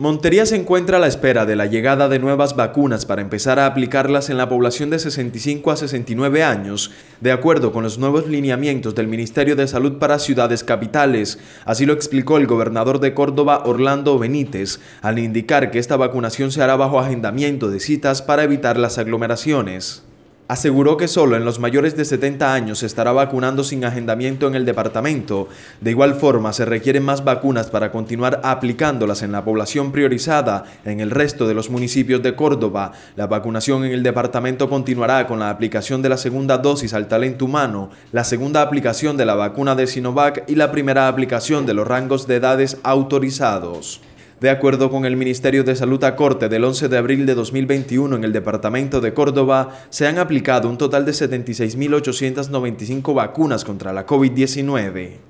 Montería se encuentra a la espera de la llegada de nuevas vacunas para empezar a aplicarlas en la población de 65 a 69 años, de acuerdo con los nuevos lineamientos del Ministerio de Salud para ciudades capitales. Así lo explicó el gobernador de Córdoba, Orlando Benítez, al indicar que esta vacunación se hará bajo agendamiento de citas para evitar las aglomeraciones aseguró que solo en los mayores de 70 años se estará vacunando sin agendamiento en el departamento. De igual forma, se requieren más vacunas para continuar aplicándolas en la población priorizada en el resto de los municipios de Córdoba. La vacunación en el departamento continuará con la aplicación de la segunda dosis al talento humano, la segunda aplicación de la vacuna de Sinovac y la primera aplicación de los rangos de edades autorizados. De acuerdo con el Ministerio de Salud a corte del 11 de abril de 2021 en el departamento de Córdoba, se han aplicado un total de 76.895 vacunas contra la COVID-19.